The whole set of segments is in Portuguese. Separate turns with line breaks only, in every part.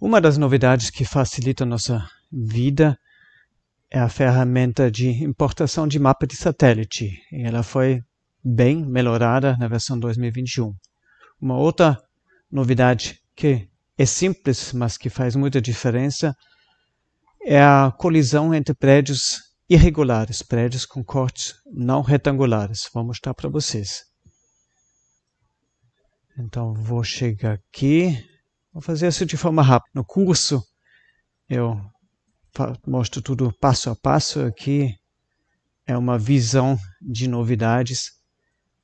Uma das novidades que facilita a nossa vida é a ferramenta de importação de mapa de satélite. E ela foi bem melhorada na versão 2021. Uma outra novidade que é simples, mas que faz muita diferença, é a colisão entre prédios irregulares, prédios com cortes não retangulares. Vou mostrar para vocês. Então, vou chegar aqui, Vou fazer isso de forma rápida. No curso, eu mostro tudo passo a passo aqui. É uma visão de novidades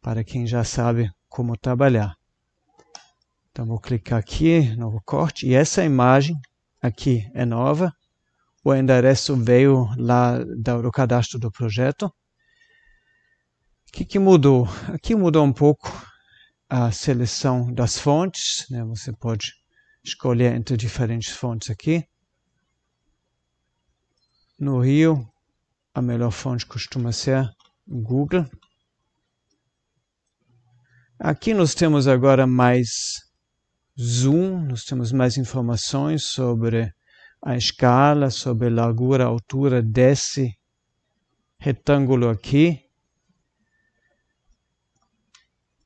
para quem já sabe como trabalhar. Então, vou clicar aqui novo corte. E essa imagem aqui é nova. O endereço veio lá do cadastro do projeto. O que, que mudou? Aqui mudou um pouco a seleção das fontes. Né? Você pode escolher entre diferentes fontes aqui. No Rio, a melhor fonte costuma ser Google. Aqui nós temos agora mais zoom, nós temos mais informações sobre a escala, sobre a largura, a altura desse retângulo aqui.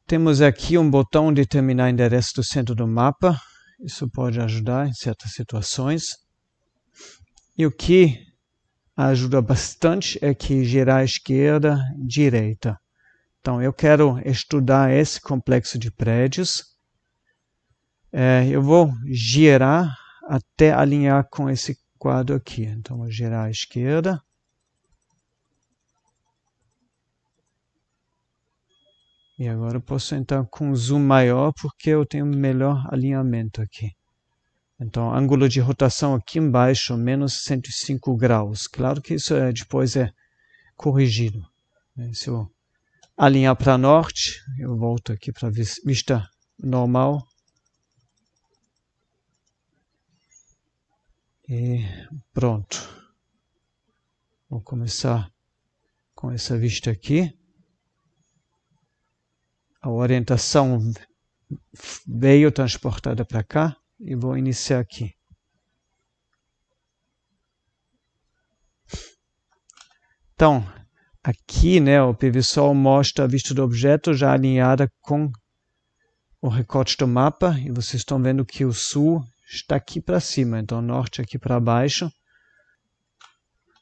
Temos aqui um botão de determinar endereço do centro do mapa. Isso pode ajudar em certas situações. E o que ajuda bastante é que gerar esquerda, direita. Então, eu quero estudar esse complexo de prédios. É, eu vou girar até alinhar com esse quadro aqui. Então, vou girar à esquerda, E agora eu posso entrar com um zoom maior porque eu tenho um melhor alinhamento aqui. Então, ângulo de rotação aqui embaixo, menos 105 graus. Claro que isso é, depois é corrigido. Né? Se eu alinhar para norte, eu volto aqui para vista normal. E pronto. Vou começar com essa vista aqui a orientação veio transportada para cá e vou iniciar aqui. Então, aqui né, o PVSOL mostra a vista do objeto já alinhada com o recorte do mapa e vocês estão vendo que o sul está aqui para cima, então o norte aqui para baixo.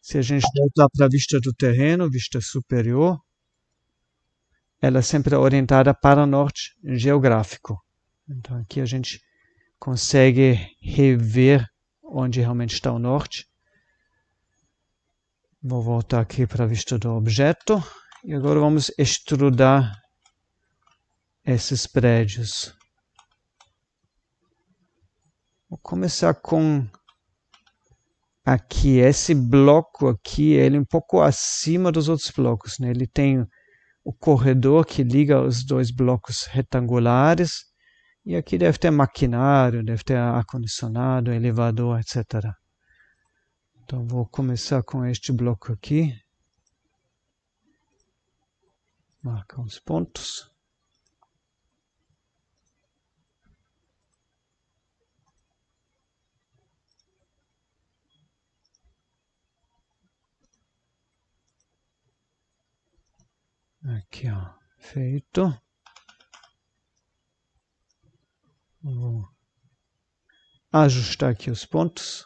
Se a gente voltar para a vista do terreno, vista superior, ela é sempre orientada para norte geográfico. Então aqui a gente consegue rever onde realmente está o norte. Vou voltar aqui para a vista do objeto e agora vamos extrudar esses prédios. Vou começar com aqui, esse bloco aqui, ele é um pouco acima dos outros blocos, né? ele tem o corredor que liga os dois blocos retangulares. E aqui deve ter maquinário, deve ter ar-condicionado, elevador, etc. Então vou começar com este bloco aqui. Marca uns pontos. Aqui, ó. Feito. Vou ajustar aqui os pontos.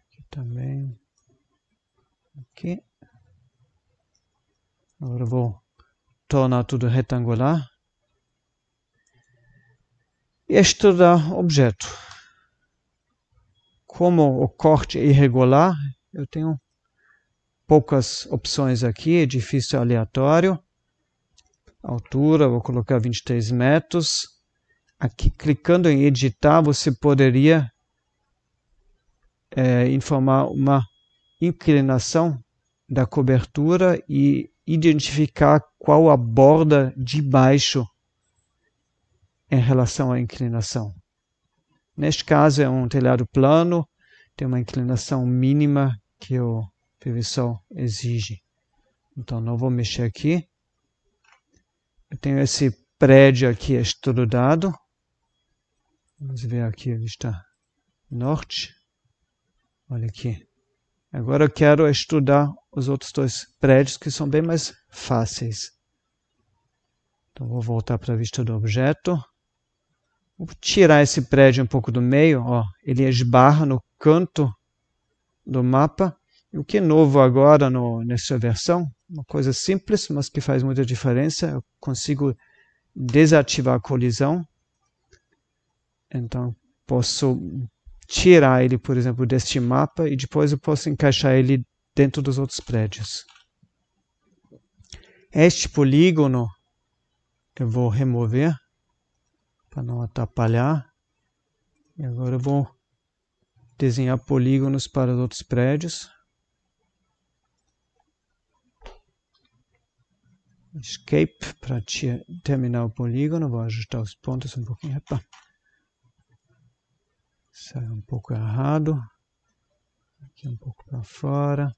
Aqui também. Aqui. Agora vou tornar tudo retangular. Este dá objeto como o corte é irregular, eu tenho poucas opções aqui, edifício é aleatório, altura, vou colocar 23 metros. Aqui, clicando em editar, você poderia é, informar uma inclinação da cobertura e identificar qual a borda de baixo em relação à inclinação. Neste caso é um telhado plano, tem uma inclinação mínima que o PVSOL exige. Então não vou mexer aqui. Eu tenho esse prédio aqui estudado Vamos ver aqui a vista norte. Olha aqui. Agora eu quero estudar os outros dois prédios que são bem mais fáceis. Então vou voltar para a vista do objeto. Vou tirar esse prédio um pouco do meio, ó, ele esbarra no canto do mapa. E o que é novo agora no, nessa versão, uma coisa simples, mas que faz muita diferença, eu consigo desativar a colisão. Então, posso tirar ele, por exemplo, deste mapa e depois eu posso encaixar ele dentro dos outros prédios. Este polígono eu vou remover para não atrapalhar. E agora eu vou desenhar polígonos para os outros prédios. Escape para terminar o polígono, vou ajustar os pontos um pouquinho. Epa. Saiu um pouco errado. Aqui um pouco para fora.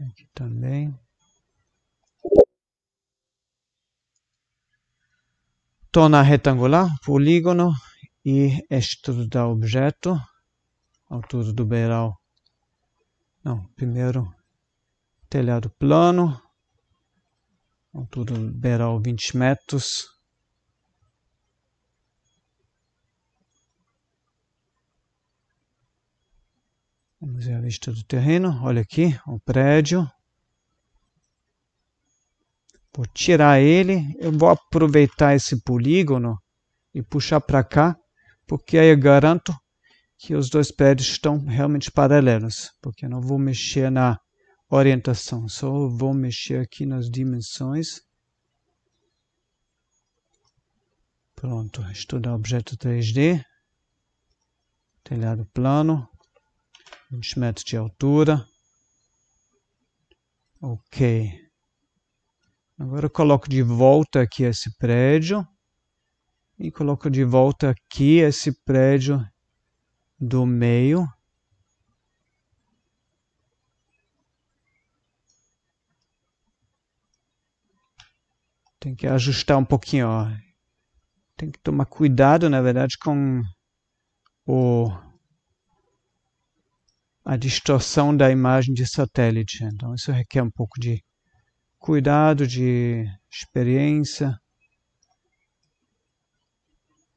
Aqui também. Tona retangular, polígono e estudo da objeto, altura do beiral. Não, primeiro telhado plano, altura do beiral 20 metros. Vamos ver a vista do terreno. Olha aqui o prédio. Vou tirar ele, eu vou aproveitar esse polígono e puxar para cá, porque aí eu garanto que os dois prédios estão realmente paralelos, porque eu não vou mexer na orientação, só vou mexer aqui nas dimensões. Pronto, estudar objeto 3D, telhado plano, 20 metros de altura. Ok. Agora eu coloco de volta aqui esse prédio e coloco de volta aqui esse prédio do meio. Tem que ajustar um pouquinho, ó. Tem que tomar cuidado, na verdade, com o a distorção da imagem de satélite. Então isso requer um pouco de cuidado de experiência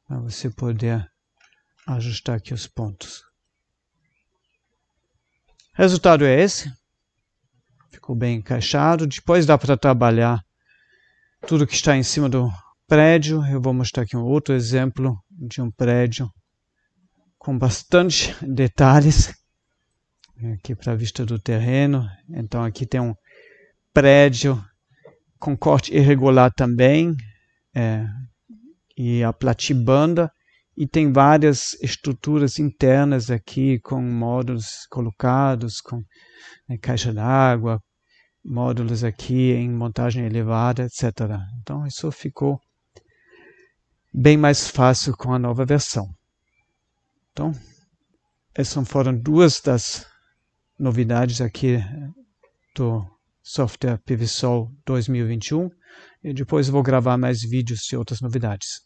para você poder ajustar aqui os pontos. Resultado é esse. Ficou bem encaixado. Depois dá para trabalhar tudo que está em cima do prédio. Eu vou mostrar aqui um outro exemplo de um prédio com bastante detalhes aqui para a vista do terreno. Então aqui tem um prédio com corte irregular também, é, e a platibanda, e tem várias estruturas internas aqui com módulos colocados, com né, caixa d'água, módulos aqui em montagem elevada, etc. Então isso ficou bem mais fácil com a nova versão. Então, essas foram duas das novidades aqui do software PVSol 2021 e depois vou gravar mais vídeos e outras novidades.